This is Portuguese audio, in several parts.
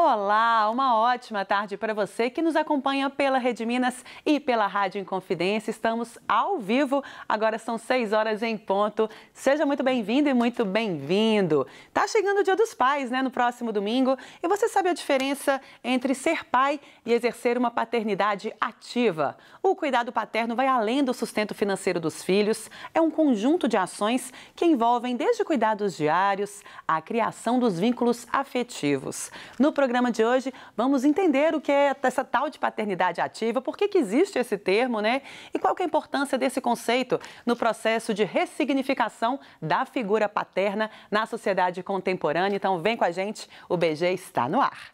Olá, uma ótima tarde para você que nos acompanha pela Rede Minas e pela Rádio Inconfidência. Estamos ao vivo, agora são 6 horas em ponto. Seja muito bem-vindo e muito bem-vindo. Tá chegando o Dia dos Pais, né, no próximo domingo, e você sabe a diferença entre ser pai e exercer uma paternidade ativa. O cuidado paterno vai além do sustento financeiro dos filhos, é um conjunto de ações que envolvem desde cuidados diários à criação dos vínculos afetivos. No programa programa de hoje vamos entender o que é essa tal de paternidade ativa, por que, que existe esse termo, né? E qual que é a importância desse conceito no processo de ressignificação da figura paterna na sociedade contemporânea. Então vem com a gente, o BG está no ar.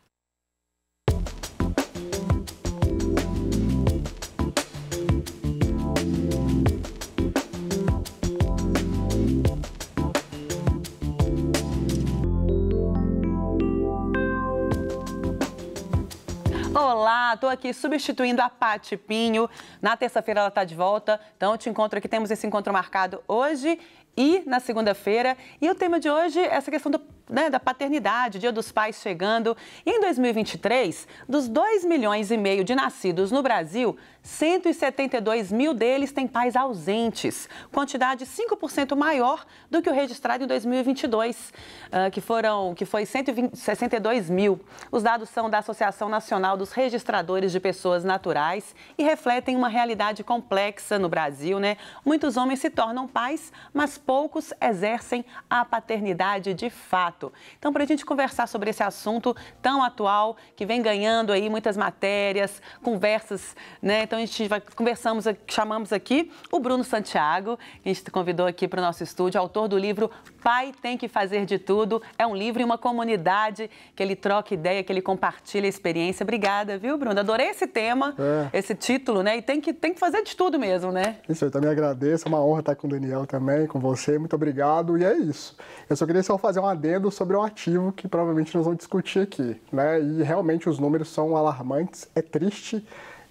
estou aqui substituindo a Pati Pinho. Na terça-feira ela está de volta, então te encontro aqui. Temos esse encontro marcado hoje e na segunda-feira. E o tema de hoje é essa questão do né, da paternidade, Dia dos Pais chegando. em 2023, dos 2 milhões e meio de nascidos no Brasil, 172 mil deles têm pais ausentes, quantidade 5% maior do que o registrado em 2022, ah, que, foram, que foi 162 mil. Os dados são da Associação Nacional dos Registradores de Pessoas Naturais e refletem uma realidade complexa no Brasil. Né? Muitos homens se tornam pais, mas poucos exercem a paternidade de fato. Impacto. Então, para a gente conversar sobre esse assunto tão atual, que vem ganhando aí muitas matérias, conversas, né? Então, a gente vai, conversamos, chamamos aqui o Bruno Santiago, que a gente convidou aqui para o nosso estúdio, autor do livro Pai Tem Que Fazer de Tudo. É um livro e uma comunidade que ele troca ideia, que ele compartilha experiência. Obrigada, viu, Bruno? Adorei esse tema, é. esse título, né? E tem que, tem que fazer de tudo mesmo, né? Isso, eu também agradeço. É uma honra estar com o Daniel também, com você. Muito obrigado. E é isso. Eu só queria só fazer um adendo sobre o ativo que provavelmente nós vamos discutir aqui, né? E realmente os números são alarmantes, é triste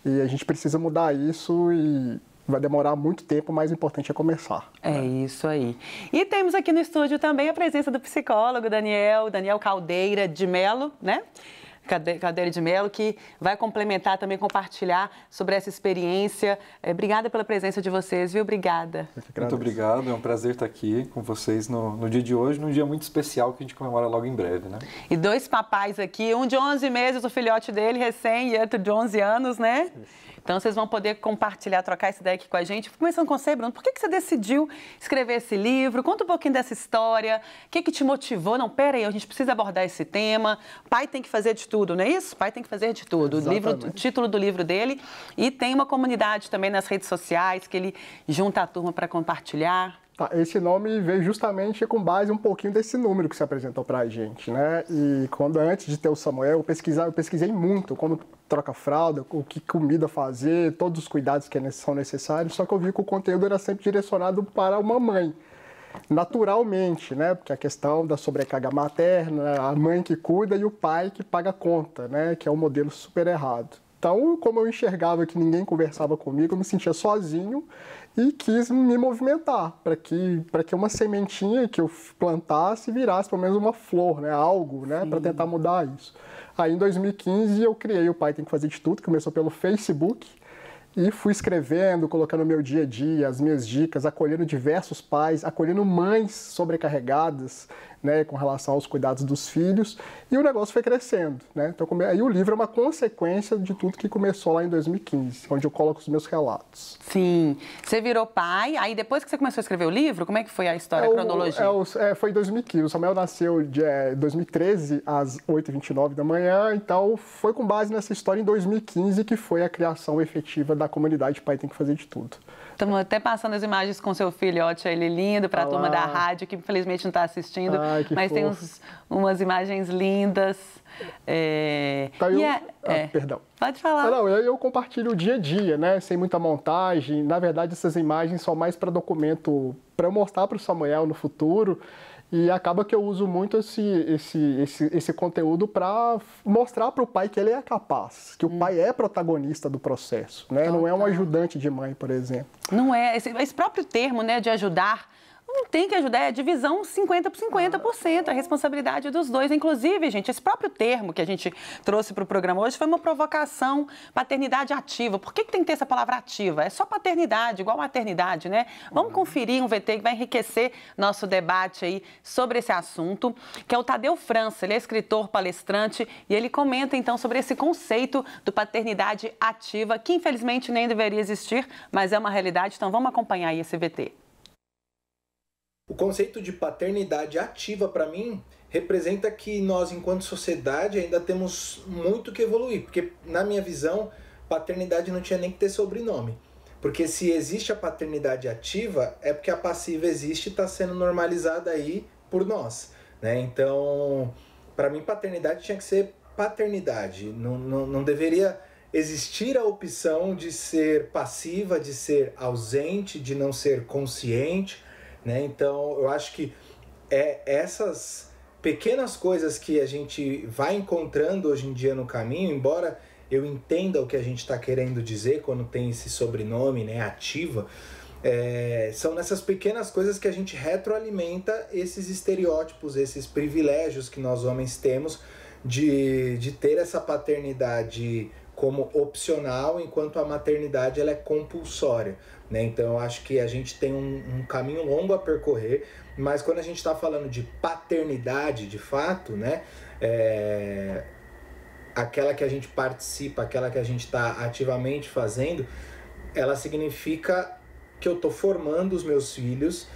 e a gente precisa mudar isso e vai demorar muito tempo, mas o importante é começar. É né? isso aí. E temos aqui no estúdio também a presença do psicólogo Daniel, Daniel Caldeira de Melo, né? Cadere de Melo que vai complementar também, compartilhar sobre essa experiência. É, obrigada pela presença de vocês, viu? Obrigada. Muito obrigado, é um prazer estar aqui com vocês no, no dia de hoje, num dia muito especial que a gente comemora logo em breve, né? E dois papais aqui, um de 11 meses, o filhote dele recém, e outro de 11 anos, né? Isso. Então vocês vão poder compartilhar, trocar essa ideia aqui com a gente. Começando com você, Bruno, por que, que você decidiu escrever esse livro? Conta um pouquinho dessa história. O que, que te motivou? Não, pera aí, a gente precisa abordar esse tema. Pai tem que fazer de tudo, não é isso? Pai tem que fazer de tudo. O, livro, o título do livro dele. E tem uma comunidade também nas redes sociais que ele junta a turma para compartilhar. Tá, esse nome veio justamente com base um pouquinho desse número que você apresentou para a gente, né? E quando antes de ter o Samuel, eu, pesquisar, eu pesquisei muito como troca fralda, o que comida fazer, todos os cuidados que é são necessários, só que eu vi que o conteúdo era sempre direcionado para uma mãe naturalmente, né? Porque a questão da sobrecarga materna, a mãe que cuida e o pai que paga a conta, né? Que é um modelo super errado. Então, como eu enxergava que ninguém conversava comigo, eu me sentia sozinho e quis me movimentar para que para que uma sementinha que eu plantasse virasse pelo menos uma flor, né, algo, né, para tentar mudar isso. Aí em 2015 eu criei o Pai tem que fazer de tudo, começou pelo Facebook e fui escrevendo, colocando meu dia a dia, as minhas dicas, acolhendo diversos pais, acolhendo mães sobrecarregadas né, com relação aos cuidados dos filhos, e o negócio foi crescendo. Né? Então, aí o livro é uma consequência de tudo que começou lá em 2015, onde eu coloco os meus relatos. Sim. Você virou pai, aí depois que você começou a escrever o livro, como é que foi a história, é o, a cronologia? É o, é, foi em 2015. O Samuel nasceu de é, 2013 às 8h29 da manhã, então foi com base nessa história em 2015 que foi a criação efetiva da comunidade Pai Tem Que Fazer de Tudo. Estamos até passando as imagens com seu filhote, ele lindo, para a turma da rádio, que infelizmente não está assistindo. Ai, mas fofo. tem uns, umas imagens lindas. É... Tá, eu... é... Ah, é. Perdão. Pode falar. Ah, não, eu, eu compartilho o dia a dia, né? Sem muita montagem. Na verdade, essas imagens são mais para documento, para mostrar para o Samuel no futuro. E acaba que eu uso muito esse, esse, esse, esse conteúdo para mostrar para o pai que ele é capaz, que o hum. pai é protagonista do processo, né? não é um ajudante de mãe, por exemplo. Não é. Esse, esse próprio termo, né, de ajudar não tem que ajudar, é divisão 50 por 50%, a responsabilidade dos dois. Inclusive, gente, esse próprio termo que a gente trouxe para o programa hoje foi uma provocação, paternidade ativa. Por que, que tem que ter essa palavra ativa? É só paternidade, igual maternidade, né? Vamos conferir um VT que vai enriquecer nosso debate aí sobre esse assunto, que é o Tadeu França, ele é escritor, palestrante, e ele comenta então sobre esse conceito do paternidade ativa, que infelizmente nem deveria existir, mas é uma realidade, então vamos acompanhar aí esse VT. O conceito de paternidade ativa, para mim, representa que nós, enquanto sociedade, ainda temos muito que evoluir, porque, na minha visão, paternidade não tinha nem que ter sobrenome. Porque se existe a paternidade ativa, é porque a passiva existe e está sendo normalizada aí por nós. Né? Então, para mim, paternidade tinha que ser paternidade. Não, não, não deveria existir a opção de ser passiva, de ser ausente, de não ser consciente né? Então, eu acho que é essas pequenas coisas que a gente vai encontrando hoje em dia no caminho, embora eu entenda o que a gente está querendo dizer quando tem esse sobrenome, né, ativa, é, são nessas pequenas coisas que a gente retroalimenta esses estereótipos, esses privilégios que nós homens temos de, de ter essa paternidade como opcional, enquanto a maternidade ela é compulsória. Né? Então acho que a gente tem um, um, caminho longo a percorrer, mas quando a gente está falando de paternidade de fato, né? É... aquela que a gente participa, aquela que a gente está ativamente fazendo, ela significa que eu estou formando os meus filhos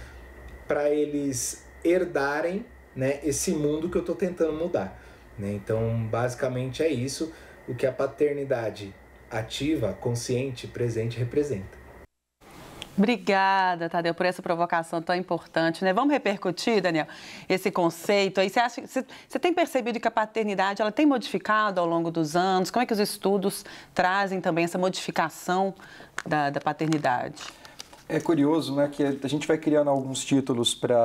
para eles herdarem né, esse mundo que eu estou tentando mudar. Né? Então, basicamente é isso o que a paternidade ativa, consciente, presente representa. Obrigada, Tadeu, por essa provocação tão importante. Né? Vamos repercutir, Daniel, esse conceito. Aí você, acha, você, você tem percebido que a paternidade ela tem modificado ao longo dos anos? Como é que os estudos trazem também essa modificação da, da paternidade? É curioso, né, que a gente vai criando alguns títulos para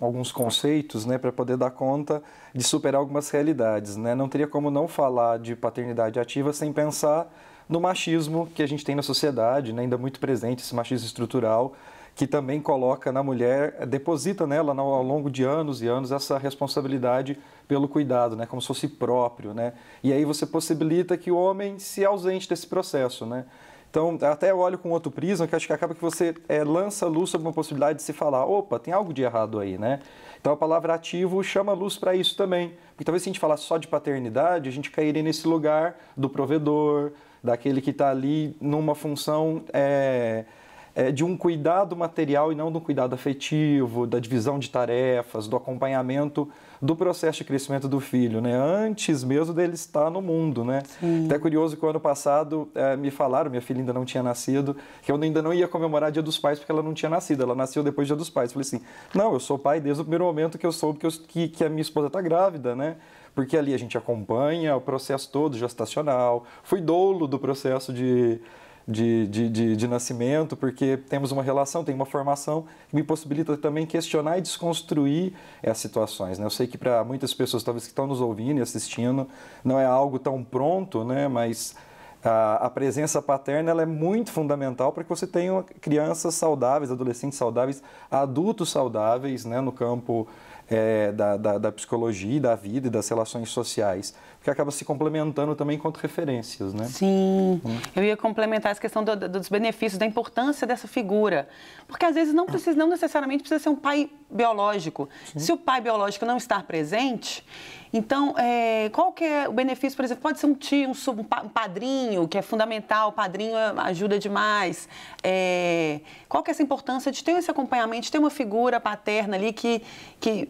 alguns conceitos, né, para poder dar conta de superar algumas realidades, né? Não teria como não falar de paternidade ativa sem pensar no machismo que a gente tem na sociedade, né? ainda muito presente esse machismo estrutural, que também coloca na mulher, deposita nela ao longo de anos e anos essa responsabilidade pelo cuidado, né? como se fosse próprio. Né? E aí você possibilita que o homem se ausente desse processo. Né? Então, até eu olho com outro prisma, que acho que acaba que você é, lança luz sobre uma possibilidade de se falar, opa, tem algo de errado aí, né? Então, a palavra ativo chama luz para isso também. Porque talvez se a gente falasse só de paternidade, a gente cairia nesse lugar do provedor, daquele que está ali numa função é, é, de um cuidado material e não do cuidado afetivo, da divisão de tarefas, do acompanhamento do processo de crescimento do filho, né? Antes mesmo dele estar no mundo, né? Até curioso que o ano passado é, me falaram, minha filha ainda não tinha nascido, que eu ainda não ia comemorar Dia dos Pais porque ela não tinha nascido, ela nasceu depois do Dia dos Pais. falei assim, não, eu sou pai desde o primeiro momento que eu soube que, eu, que, que a minha esposa está grávida, né? porque ali a gente acompanha o processo todo gestacional. Fui doulo do processo de, de, de, de, de nascimento, porque temos uma relação, tem uma formação que me possibilita também questionar e desconstruir essas situações. Né? Eu sei que para muitas pessoas, talvez que estão nos ouvindo e assistindo, não é algo tão pronto, né? mas a, a, presença paterna ela é muito fundamental para que você tenha crianças saudáveis, adolescentes saudáveis, adultos saudáveis né, no campo é, da, da, da psicologia, da vida e das relações sociais porque acaba se complementando também enquanto referências, né? Sim. Hum. Eu ia complementar essa questão do, do, dos benefícios, da importância dessa figura. Porque às vezes não precisa, não necessariamente precisa ser um pai biológico. Sim. Se o pai biológico não estar presente, então, é, qual que é o benefício, por exemplo, pode ser um tio, um, sub, um padrinho, que é fundamental, o padrinho ajuda demais. É, qual que é essa importância de ter esse acompanhamento, de ter uma figura paterna ali que, que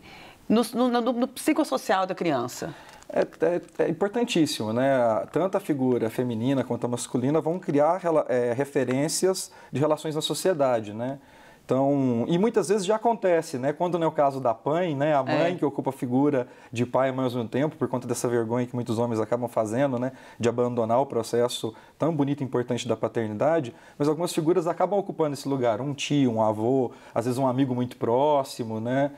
no, no, no, no psicossocial da criança? é, é, é, importantíssimo, né? Tanto a figura feminina quanto a masculina vão criar é, referências de relações na sociedade, né? Então, e muitas vezes já acontece, né? Quando não é o caso da PAN, né? A é. mãe é. que ocupa a figura de pai e mãe ao mesmo tempo, por conta dessa vergonha que muitos homens acabam fazendo, né? De abandonar o processo tão bonito e importante da paternidade. Mas algumas figuras acabam ocupando esse lugar. Um tio, um avô, às vezes um amigo muito próximo, né?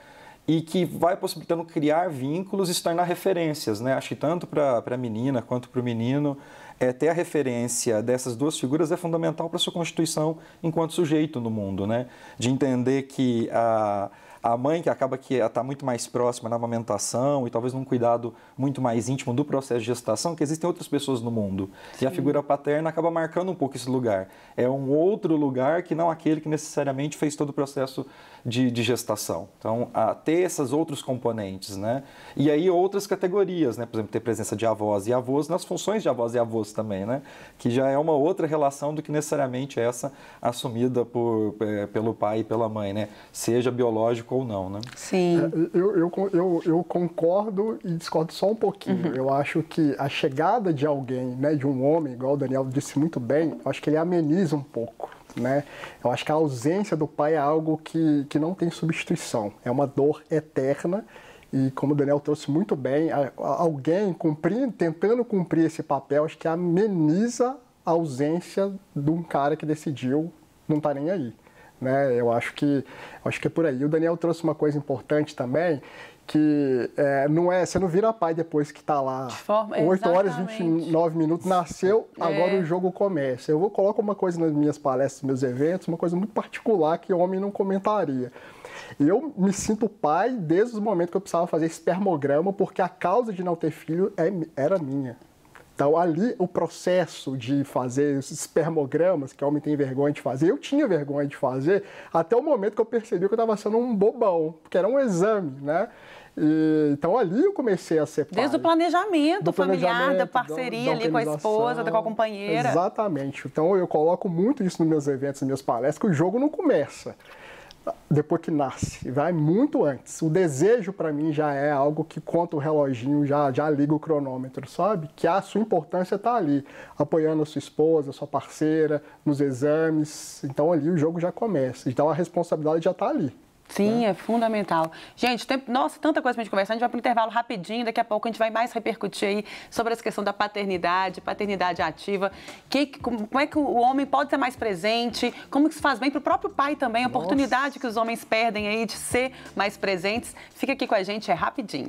e que vai possibilitando criar vínculos e se tornar referências. Né? Acho que tanto para a menina quanto para o menino, é, ter a referência dessas duas figuras é fundamental para sua constituição enquanto sujeito no mundo. Né? De entender que a a mãe que acaba que está é, muito mais próxima na amamentação e talvez num cuidado muito mais íntimo do processo de gestação, que existem outras pessoas no mundo. Sim. E a figura paterna acaba marcando um pouco esse lugar. É um outro lugar que não aquele que necessariamente fez todo o processo de, de gestação. Então, a ter esses outros componentes, né? E aí outras categorias, né? Por exemplo, ter presença de avós e avós nas funções de avós e avós também, né? Que já é uma outra relação do que necessariamente é essa assumida por, é, pelo pai e pela mãe, né? Seja biológico ou não, né? Sim. É, eu, eu, eu, eu, concordo e discordo só um pouquinho. Uhum. Eu acho que a chegada de alguém, né, de um homem, igual o Daniel disse muito bem, eu acho que ele ameniza um pouco. Né? Eu acho que a ausência do pai é algo que, que não tem substituição. É uma dor eterna e como o Daniel trouxe muito bem, alguém cumprindo, tentando cumprir esse papel, acho que ameniza a ausência de um cara que decidiu não tá nem aí. Né? Eu acho que, acho que é por aí. O Daniel trouxe uma coisa importante também, que é, não é, você não vira pai depois que está lá. De forma, 8 exatamente. horas, 29 minutos, nasceu, agora é. o jogo começa. Eu vou coloco uma coisa nas minhas palestras, nos meus eventos, uma coisa muito particular que homem não comentaria. Eu me sinto pai desde o momento que eu precisava fazer espermograma, porque a causa de não ter filho é, era minha. Então, ali o processo de fazer os espermogramas, que o homem tem vergonha de fazer, eu tinha vergonha de fazer, até o momento que eu percebi que eu estava sendo um bobão, porque era um exame, né? E, então ali eu comecei a separar. Desde o planejamento do familiar, planejamento, da parceria da, da ali com a esposa, com a companheira. Exatamente. Então eu coloco muito isso nos meus eventos, nas minhas palestras, que o jogo não começa depois que nasce, vai muito antes. O desejo para mim já é algo que conta o reloginho, já, já liga o cronômetro, sabe? Que a sua importância está ali, apoiando a sua esposa, a sua parceira, nos exames. Então ali o jogo já começa. Então a responsabilidade já está ali. Sim, né? é fundamental. Gente, tem, nossa, tanta coisa pra gente conversar. A gente vai para um intervalo rapidinho, daqui a pouco a gente vai mais repercutir aí sobre essa questão da paternidade, paternidade ativa. Que, como, é que o homem pode ser mais presente? Como que isso faz bem para o próprio pai também? A oportunidade que os homens perdem aí de ser mais presentes. Fica aqui com a gente, é rapidinho.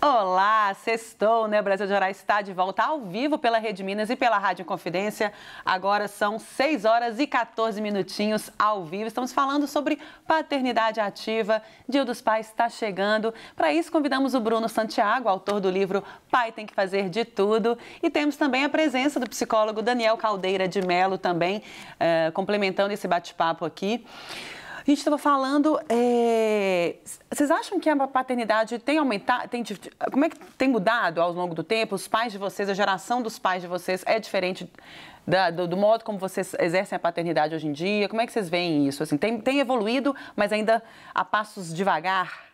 Olá, sextou, né? O Brasil de Oral está de volta ao vivo pela Rede Minas e pela Rádio Confidência. Agora são 6 horas e 14 minutinhos ao vivo. Estamos falando sobre paternidade ativa. Dia dos Pais está chegando. Para isso, convidamos o Bruno Santiago, autor do livro Pai Tem Que Fazer de Tudo. E temos também a presença do psicólogo Daniel Caldeira de Melo também, eh, complementando esse bate-papo aqui. A gente estava falando, é... vocês acham que a paternidade tem aumentado, tem, como é que tem mudado ao longo do tempo? Os pais de vocês, a geração dos pais de vocês é diferente da, do, do, modo como vocês exercem a paternidade hoje em dia? Como é que vocês veem isso? Assim, tem, tem evoluído, mas ainda a passos devagar?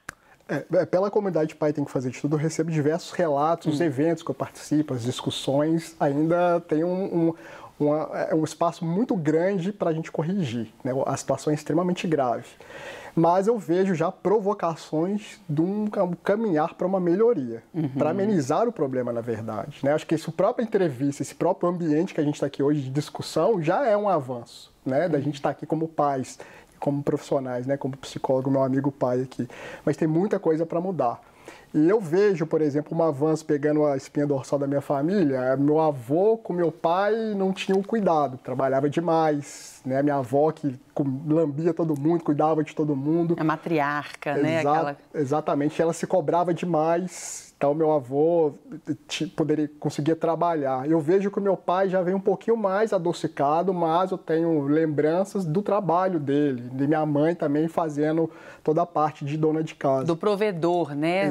É, é pela comunidade pai tem que fazer de tudo, eu recebo diversos relatos, hum. eventos que eu participo, as discussões, ainda tem um, um uma, é um espaço muito grande para a gente corrigir. Né? A situação é extremamente grave. Mas eu vejo já provocações de um caminhar para uma melhoria, uhum. para amenizar o problema, na verdade. Né? Acho que essa própria entrevista, esse próprio ambiente que a gente está aqui hoje de discussão, já é um avanço. Né? Da gente estar tá aqui como pais, como profissionais, né? como psicólogo, meu amigo pai aqui. Mas tem muita coisa para mudar. E eu vejo, por exemplo, uma Vans pegando a espinha dorsal da minha família. Meu avô com meu pai não tinham cuidado, trabalhava demais, né? Minha avó que lambia todo mundo, cuidava de todo mundo. A matriarca, né, Exa né? Aquela... Exatamente. Ela se cobrava demais. Então, meu avô poderia, conseguir trabalhar. Eu vejo que o meu pai já vem um pouquinho mais adocicado, mas eu tenho lembranças do trabalho dele, de minha mãe também fazendo toda a parte de dona de casa. Do provedor, né?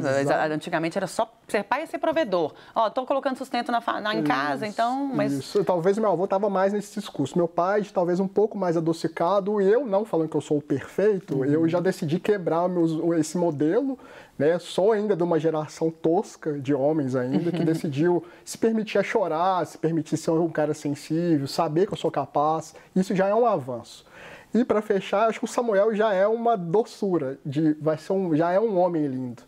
Antigamente era só ser é pai é ser provedor. Ó, tô estou colocando sustento na, na em isso, casa, então. Mas... Isso. Talvez meu avô tava mais nesse discurso. Meu pai, talvez um pouco mais adocicado, e eu não falando que eu sou o perfeito, uhum. eu já decidi quebrar meus, esse modelo, né? Sou ainda de uma geração tosca de homens ainda, que decidiu se permitir a chorar, se permitir ser um cara sensível, saber que eu sou capaz. Isso já é um avanço. E para fechar, acho que o Samuel já é uma doçura, de, vai ser um, já é um homem lindo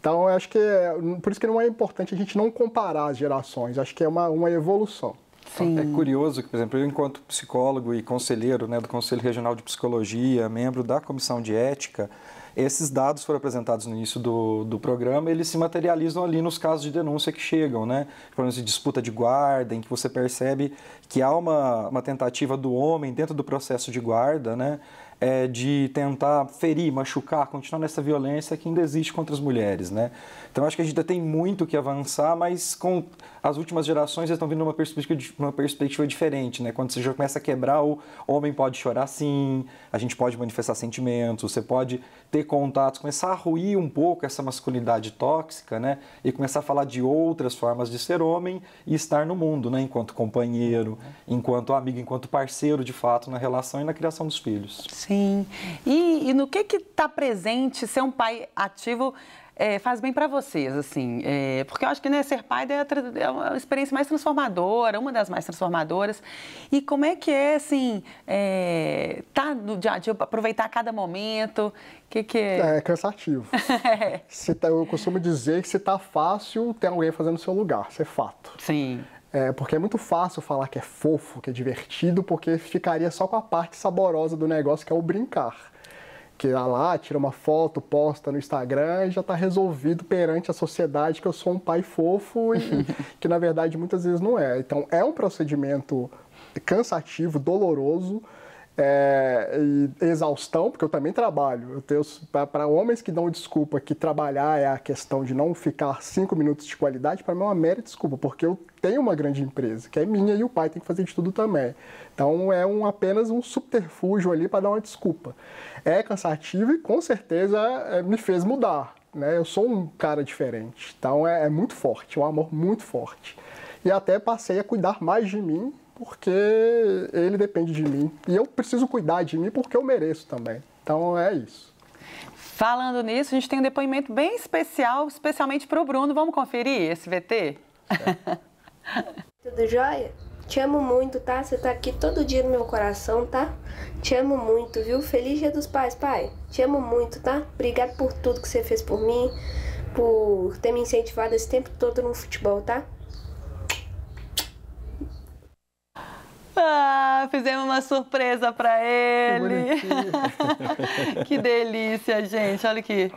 então, eu acho que é, por isso que não é importante a gente não comparar as gerações, acho que é uma, uma evolução. Sim. É curioso que, por exemplo, eu, enquanto psicólogo e conselheiro né, do Conselho Regional de Psicologia, membro da Comissão de Ética, esses dados foram apresentados no início do, do programa, eles se materializam ali nos casos de denúncia que chegam, né? Falando de disputa de guarda, em que você percebe que há uma, uma tentativa do homem dentro do processo de guarda, né? é, de tentar ferir, machucar, continuar nessa violência que ainda existe contra as mulheres, né? Então acho que a gente ainda tem muito que avançar, mas com as últimas gerações estão vindo uma perspectiva, uma perspectiva diferente, né? Quando você já começa a quebrar o homem pode chorar sim, a gente pode manifestar sentimentos, você pode ter contatos, começar a ruir um pouco essa masculinidade tóxica, né? E começar a falar de outras formas de ser homem e estar no mundo, né? Enquanto companheiro, uhum. enquanto amigo, enquanto parceiro de fato na relação e na criação dos filhos. Sim. E, e no que está presente ser um pai ativo? é, faz bem para vocês, assim? É, porque eu acho que né, ser pai é, é, uma experiência mais transformadora, uma das mais transformadoras. E como é que é, assim, é, tá no dia a dia, aproveitar cada momento? que, que é? É cansativo. se tá, eu costumo dizer que se tá fácil, tem alguém fazendo seu lugar, isso é fato. Sim. É, porque é muito fácil falar que é fofo, que é divertido, porque ficaria só com a parte saborosa do negócio, que é o brincar que vai tá lá, tira uma foto, posta no Instagram e já está resolvido perante a sociedade que eu sou um pai fofo e que na verdade muitas vezes não é. Então é um procedimento cansativo, doloroso, é, exaustão, porque eu também trabalho. Eu tenho para homens que dão desculpa que trabalhar é a questão de não ficar cinco minutos de qualidade, para mim é uma mera desculpa, porque eu tenho uma grande empresa que é minha e o pai tem que fazer de tudo também. Então é um, apenas um subterfúgio ali para dar uma desculpa. É cansativo e com certeza é, me fez mudar. Né? Eu sou um cara diferente, então é, é muito forte, um amor muito forte. E até passei a cuidar mais de mim porque ele depende de mim. E eu preciso cuidar de mim porque eu mereço também. Então é isso. Falando nisso, a gente tem um depoimento bem especial, especialmente para o Bruno. Vamos conferir esse VT? É. Tudo jóia? Te amo muito, tá? Você tá aqui todo dia no meu coração, tá? Te amo muito, viu? Feliz Dia dos Pais, pai. Te amo muito, tá? Obrigado por tudo que você fez por mim, por ter me incentivado esse tempo todo no futebol, tá? Ah, fizemos uma surpresa para ele. Que, que delícia, gente. Olha que,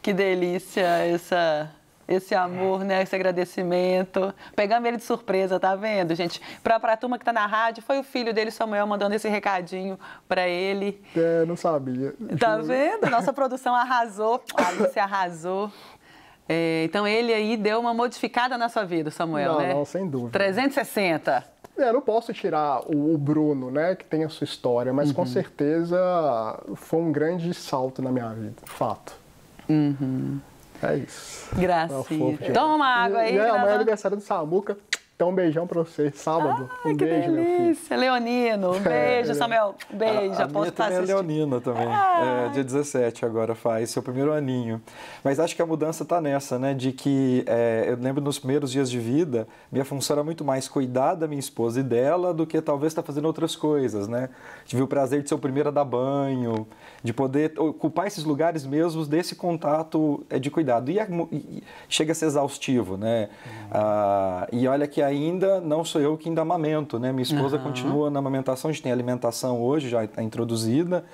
que delícia essa esse amor, né? Esse agradecimento. Pegamos ele de surpresa, tá vendo, gente? Pra, pra turma que tá na rádio, foi o filho dele, Samuel, mandando esse recadinho pra ele. É, não sabia. Tá vendo? Nossa produção arrasou. A Alice arrasou. É, então ele aí deu uma modificada na sua vida, Samuel, não, né? Não, sem dúvida. 360. É, não posso tirar o Bruno, né, que tem a sua história, mas uhum. com certeza foi um grande salto na minha vida, fato. Uhum. É isso. Gracinha. É Toma uma água aí. É, amanhã é aniversário do Samuca. Então, um beijão pra você. Sábado. Ah, um que beijo, delícia. Leonino, um é, beijo, é, Samuel. Um beijo. A, a minha tá também é Leonina também. É. É, dia 17 agora faz, seu primeiro aninho. Mas acho que a mudança tá nessa, né? De que é, eu lembro nos primeiros dias de vida, minha função era muito mais cuidar da minha esposa e dela do que talvez estar tá fazendo outras coisas, né? Tive o prazer de ser o primeiro a dar banho, de poder ocupar esses lugares mesmos desse contato é, de cuidado. E, a, e chega a ser exaustivo, né? Uhum. Ah, e olha que ainda não sou eu que ainda amamento, né? Minha esposa uhum. continua na amamentação, a gente tem alimentação hoje já está introduzida.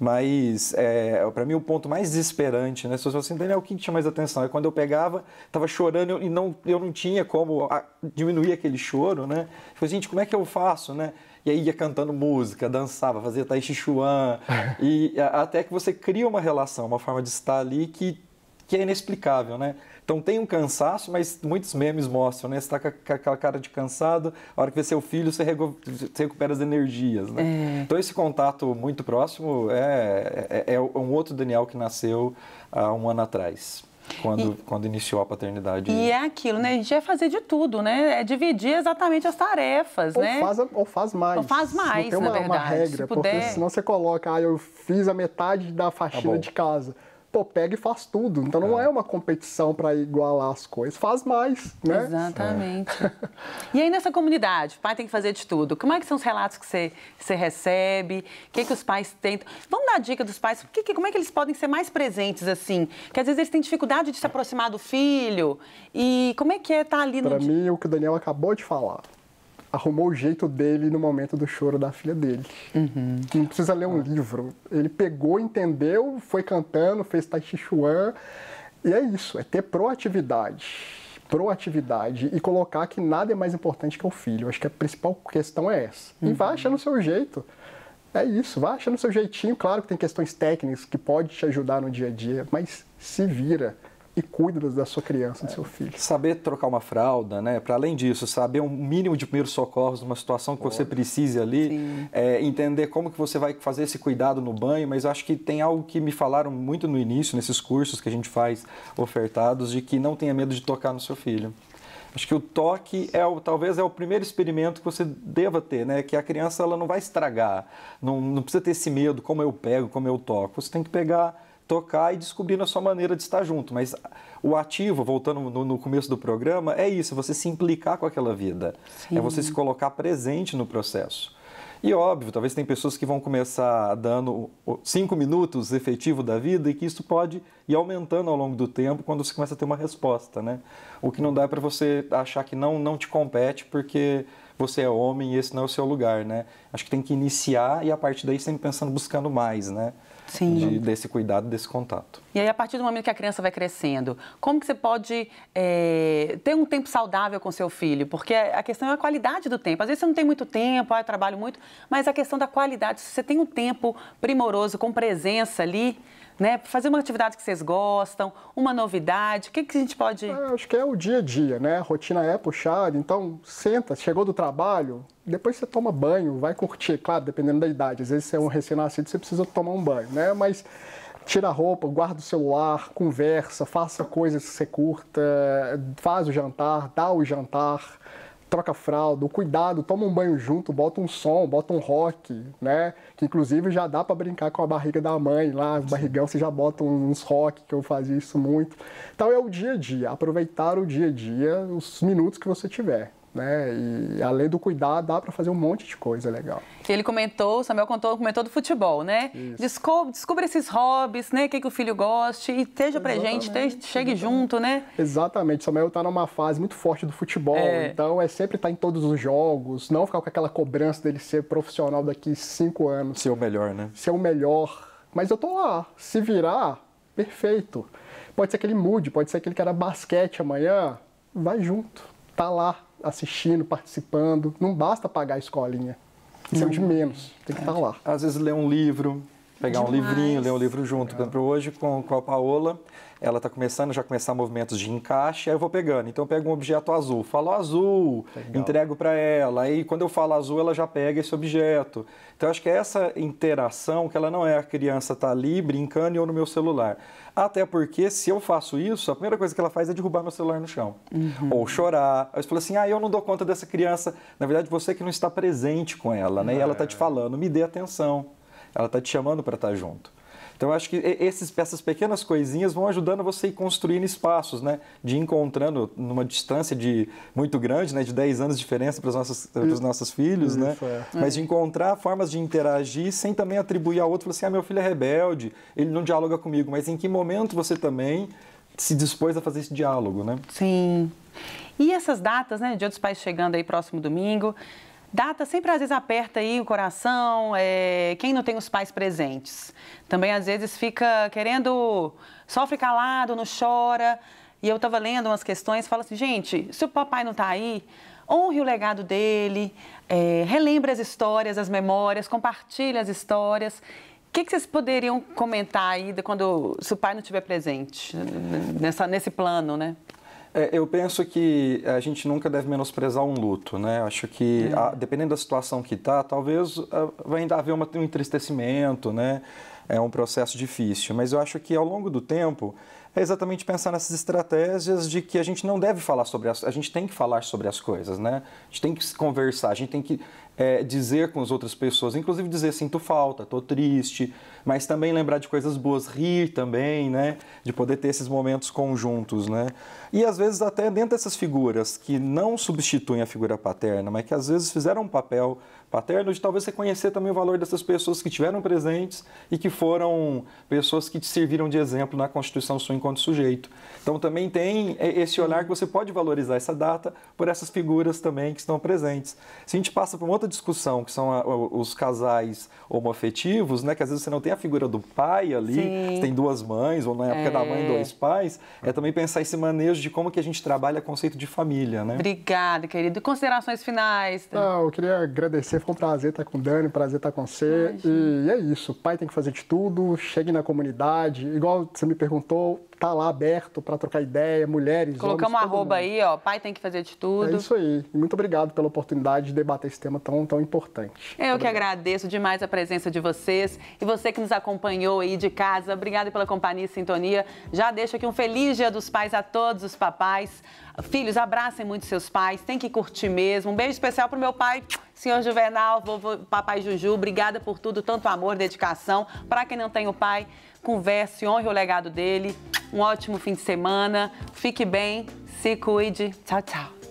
Mas, é, para mim, o ponto mais desesperante, né? Se você assim, Daniel, o que tinha mais atenção? É quando eu pegava, estava chorando e não, eu não tinha como a, diminuir aquele choro, né? falei, gente, como é que eu faço, né? E aí ia cantando música, dançava, fazia tai chi chuan. e até que você cria uma relação, uma forma de estar ali que, que é inexplicável, né? Então tem um cansaço, mas muitos memes mostram, né? Você está com aquela cara de cansado, a hora que vê seu filho, você, recupera as energias, né? É. Então esse contato muito próximo é, é, é, um outro Daniel que nasceu há um ano atrás. Quando, e, quando iniciou a paternidade. E é aquilo, né? A gente é fazer de tudo, né? É dividir exatamente as tarefas, ou né? Faz, ou faz mais. Ou faz mais, Não tem uma, na verdade. uma regra, Se porque se senão você coloca, ah, eu fiz a metade da faxina tá de casa pô, pega e faz tudo. Então não é, é uma competição para igualar as coisas, faz mais, né? Exatamente. É. e aí nessa comunidade, o pai tem que fazer de tudo. Como é que são os relatos que você, você recebe? O que, que os pais tentam? Vamos dar dica dos pais, que, que, como é que eles podem ser mais presentes assim? Que às vezes eles têm dificuldade de se aproximar do filho. E como é que é estar tá ali no... Para mim, o que o Daniel acabou de falar arrumou o jeito dele no momento do choro da filha dele. Uhum. Não precisa ler um ah. livro. Ele pegou, entendeu, foi cantando, fez Tai Chi Chuan. E é isso, é ter proatividade. Proatividade e colocar que nada é mais importante que o filho. Acho que a principal questão é essa. Uhum. E vai achando o seu jeito. É isso, vai achando o seu jeitinho. Claro que tem questões técnicas que pode te ajudar no dia a dia, mas se vira e cuida da sua criança, do seu filho. Saber trocar uma fralda, né? Para além disso, saber um mínimo de primeiros socorros numa situação que você precise ali, é, entender como que você vai fazer esse cuidado no banho, mas acho que tem algo que me falaram muito no início, nesses cursos que a gente faz ofertados, de que não tenha medo de tocar no seu filho. Acho que o toque é o, talvez é o primeiro experimento que você deva ter, né? Que a criança ela não vai estragar, não, não precisa ter esse medo, como eu pego, como eu toco. Você tem que pegar tocar e descobrindo a sua maneira de estar junto. Mas o ativo, voltando no, no começo do programa, é isso: você se implicar com aquela vida, Sim. é você se colocar presente no processo. E óbvio, talvez tem pessoas que vão começar dando cinco minutos efetivo da vida e que isso pode e aumentando ao longo do tempo quando você começa a ter uma resposta, né? O que não dá é para você achar que não, não te compete porque você é homem e esse não é o seu lugar, né? Acho que tem que iniciar e a partir daí sempre pensando, buscando mais, né? Sim. De, desse cuidado, desse contato. E aí, a partir do momento que a criança vai crescendo, como que você pode é, ter um tempo saudável com seu filho? Porque a questão é a qualidade do tempo. Às vezes você não tem muito tempo, ah, eu trabalho muito, mas a questão da qualidade, se você tem um tempo primoroso, com presença ali, né? Fazer uma atividade que vocês gostam, uma novidade, o que, que a gente pode... Ah, eu acho que é o dia a dia, né? A rotina é puxada, então senta, chegou do trabalho, depois você toma banho, vai curtir, claro, dependendo da idade. Às vezes você é um recém-nascido, você precisa tomar um banho, né? Mas tira a roupa, guarda o celular, conversa, faça coisas que você curta, faz o jantar, dá o jantar troca fralda, o cuidado, toma um banho junto, bota um som, bota um rock, né? Que inclusive já dá para brincar com a barriga da mãe lá, o barrigão você já bota uns rock, que eu fazia isso muito. Então é o dia a dia, aproveitar o dia a dia, os minutos que você tiver. Né? E além do cuidar, dá para fazer um monte de coisa legal. Que Ele comentou, o Samuel contou, comentou do futebol, né? Descob descubra esses hobbies, né? O que, que o filho goste e esteja presente, chegue Exatamente. junto, né? Exatamente. O Samuel está numa fase muito forte do futebol, é. então é sempre estar tá em todos os jogos, não ficar com aquela cobrança dele ser profissional daqui cinco anos. Ser o melhor, né? Ser o melhor. Mas eu tô lá, se virar, perfeito. Pode ser que ele mude, pode ser que ele queira basquete amanhã, vai junto, tá lá, assistindo, participando. Não basta pagar a escolinha. Isso é o de menos, tem que estar lá. Às vezes ler um livro, pegar Demais. um livrinho, ler um livro junto. Por exemplo, hoje com, com a Paola, ela está começando, já começar movimentos de encaixe, aí eu vou pegando. Então eu pego um objeto azul, falo azul, Legal. entrego para ela. Aí quando eu falo azul, ela já pega esse objeto. Então eu acho que é essa interação, que ela não é a criança tá ali brincando e eu no meu celular. Até porque se eu faço isso, a primeira coisa que ela faz é derrubar meu celular no chão. Uhum. Ou chorar. Aí você fala assim, ah, eu não dou conta dessa criança. Na verdade, você que não está presente com ela, né? É. E ela está te é. falando, me dê atenção ela está te chamando para estar tá junto. Então eu acho que esses, essas pequenas coisinhas vão ajudando você a ir construindo espaços, né? De ir encontrando numa distância de muito grande, né? De 10 anos de diferença para os nossos, nossos filhos, né? É. Mas de encontrar formas de interagir sem também atribuir ao outro, assim, ah, meu filho é rebelde, ele não dialoga comigo. Mas em que momento você também se dispôs a fazer esse diálogo, né? Sim. E essas datas, né? Dia dos Pais chegando aí próximo domingo. Data sempre às vezes aperta aí o coração, é... quem não tem os pais presentes. Também às vezes fica querendo, sofre calado, não chora. E eu estava lendo umas questões, fala assim, gente, se o papai não está aí, honre o legado dele, é... relembre as histórias, as memórias, compartilhe as histórias. O que, que, vocês poderiam comentar aí de quando, se o pai não estiver presente, nessa, nesse plano, né? É, eu penso que a gente nunca deve menosprezar um luto, né? Acho que, é. a, dependendo da situação que está, talvez a, ah, vai ainda haver uma, um entristecimento, né? É um processo difícil, mas eu acho que ao longo do tempo é exatamente pensar nessas estratégias de que a gente não deve falar sobre as a gente tem que falar sobre as coisas, né? A gente tem que conversar, a gente tem que é, dizer com as outras pessoas, inclusive dizer sinto falta, tô triste, mas também lembrar de coisas boas, rir também, né? De poder ter esses momentos conjuntos, né? E às vezes até dentro dessas figuras que não substituem a figura paterna, mas que às vezes fizeram um papel paterno, de talvez você conhecer também o valor dessas pessoas que tiveram presentes e que foram pessoas que te serviram de exemplo na constituição sua enquanto sujeito. Então também tem é, esse olhar que você pode valorizar essa data por essas figuras também que estão presentes. Se a gente passa por uma outra discussão, que são os casais homoafetivos, né, que às vezes você não tem a figura do pai ali, tem duas mães, ou na época é. da mãe, é. dois pais, é também pensar esse manejo de como que a gente trabalha o conceito de família, né? Obrigada, querido. Considerações finais? Não, eu queria agradecer foi um prazer estar com o Dani, prazer estar com você. e é isso, pai tem que fazer de tudo, chegue na comunidade, igual você me perguntou, tá lá aberto para trocar ideia, mulheres, Colocamos um arroba mundo. aí, ó, pai tem que fazer de tudo. É isso aí. Muito obrigado pela oportunidade de debater esse tema tão, tão importante. Eu Muito que obrigado. agradeço demais a presença de vocês e você que nos acompanhou aí de casa. Obrigado pela companhia e sintonia. Já deixo aqui um feliz Dia dos Pais a todos os papais. Filhos, abracem muito seus pais, tem que curtir mesmo. Um beijo especial pro meu pai, senhor Juvenal, vovô, papai Juju. Obrigada por tudo, tanto amor, dedicação. Para quem não tem o pai, converse, honre o legado dele. Um ótimo fim de semana. Fique bem, se cuide. Tchau, tchau.